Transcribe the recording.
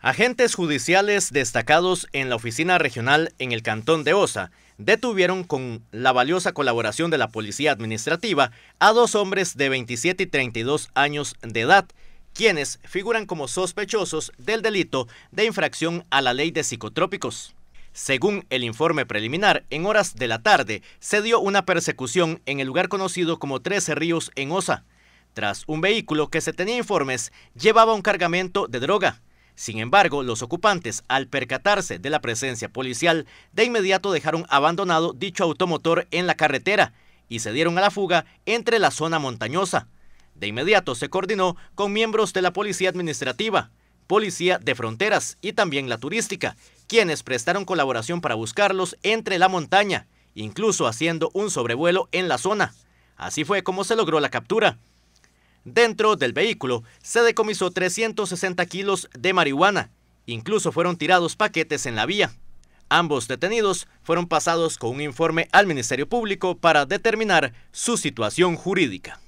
Agentes judiciales destacados en la oficina regional en el cantón de Osa detuvieron con la valiosa colaboración de la policía administrativa a dos hombres de 27 y 32 años de edad, quienes figuran como sospechosos del delito de infracción a la ley de psicotrópicos. Según el informe preliminar, en horas de la tarde se dio una persecución en el lugar conocido como Trece Ríos en Osa, tras un vehículo que se tenía informes llevaba un cargamento de droga. Sin embargo, los ocupantes, al percatarse de la presencia policial, de inmediato dejaron abandonado dicho automotor en la carretera y se dieron a la fuga entre la zona montañosa. De inmediato se coordinó con miembros de la Policía Administrativa, Policía de Fronteras y también la Turística, quienes prestaron colaboración para buscarlos entre la montaña, incluso haciendo un sobrevuelo en la zona. Así fue como se logró la captura. Dentro del vehículo se decomisó 360 kilos de marihuana. Incluso fueron tirados paquetes en la vía. Ambos detenidos fueron pasados con un informe al Ministerio Público para determinar su situación jurídica.